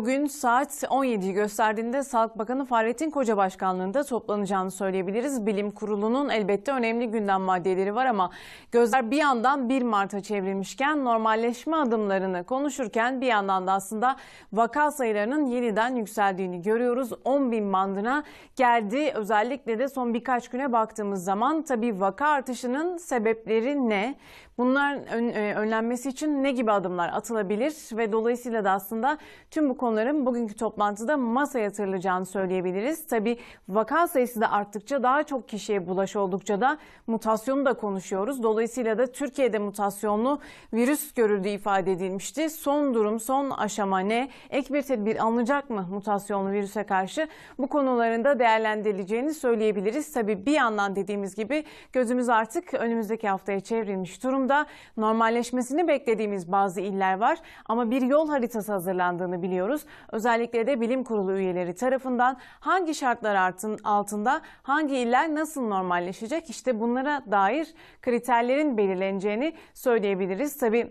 Bugün saat 17'yi gösterdiğinde Sağlık Bakanı Fahrettin Koca Başkanlığı'nda toplanacağını söyleyebiliriz. Bilim Kurulu'nun elbette önemli gündem maddeleri var ama gözler bir yandan 1 Mart'a çevrilmişken normalleşme adımlarını konuşurken bir yandan da aslında vaka sayılarının yeniden yükseldiğini görüyoruz. 10 bin bandına geldi. Özellikle de son birkaç güne baktığımız zaman tabii vaka artışının sebepleri ne? Bunlar ön, e, önlenmesi için ne gibi adımlar atılabilir ve dolayısıyla da aslında tüm bu konuların bugünkü toplantıda masaya yatırılacağını söyleyebiliriz. Tabi vaka sayısı da arttıkça daha çok kişiye bulaş oldukça da mutasyonu da konuşuyoruz. Dolayısıyla da Türkiye'de mutasyonlu virüs görüldüğü ifade edilmişti. Son durum, son aşama ne? Ek bir tedbir alınacak mı mutasyonlu virüse karşı? Bu konularında değerlendirileceğini söyleyebiliriz. Tabi bir yandan dediğimiz gibi gözümüz artık önümüzdeki haftaya çevrilmiş durumda anlamda normalleşmesini beklediğimiz bazı iller var ama bir yol haritası hazırlandığını biliyoruz. Özellikle de bilim kurulu üyeleri tarafından hangi şartlar altında hangi iller nasıl normalleşecek işte bunlara dair kriterlerin belirleneceğini söyleyebiliriz. Tabii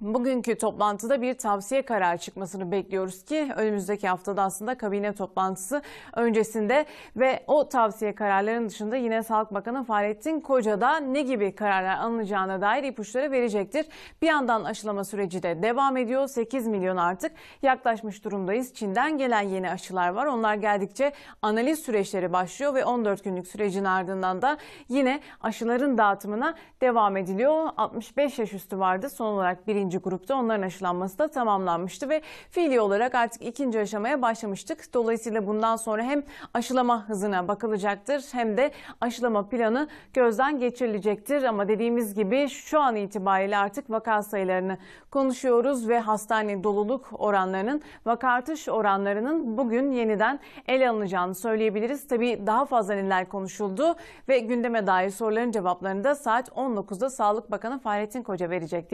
Bugünkü toplantıda bir tavsiye kararı çıkmasını bekliyoruz ki önümüzdeki haftada aslında kabine toplantısı öncesinde ve o tavsiye kararlarının dışında yine Sağlık Bakanı Fahrettin Koca da ne gibi kararlar alınacağına dair ipuçları verecektir. Bir yandan aşılama süreci de devam ediyor. 8 milyon artık yaklaşmış durumdayız. Çin'den gelen yeni aşılar var. Onlar geldikçe analiz süreçleri başlıyor ve 14 günlük sürecin ardından da yine aşıların dağıtımına devam ediliyor. 65 yaş üstü vardı. Son olarak birinci birinci grupta onların aşılanması da tamamlanmıştı ve fiili olarak artık ikinci aşamaya başlamıştık. Dolayısıyla bundan sonra hem aşılama hızına bakılacaktır hem de aşılama planı gözden geçirilecektir. Ama dediğimiz gibi şu an itibariyle artık vaka sayılarını konuşuyoruz ve hastane doluluk oranlarının, vaka artış oranlarının bugün yeniden ele alınacağını söyleyebiliriz. Tabii daha fazla neler konuşuldu ve gündeme dair soruların cevaplarını da saat 19'da Sağlık Bakanı Fahrettin Koca verecek.